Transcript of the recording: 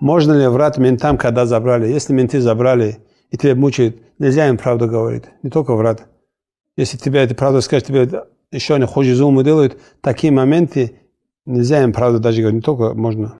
Можно ли врать ментам, когда забрали? Если менты забрали, и тебя мучают, нельзя им правду говорить. Не только врать. Если тебе это правду скажет, тебе еще они хуже зумы делают, такие моменты нельзя им правду даже говорить. Не только можно.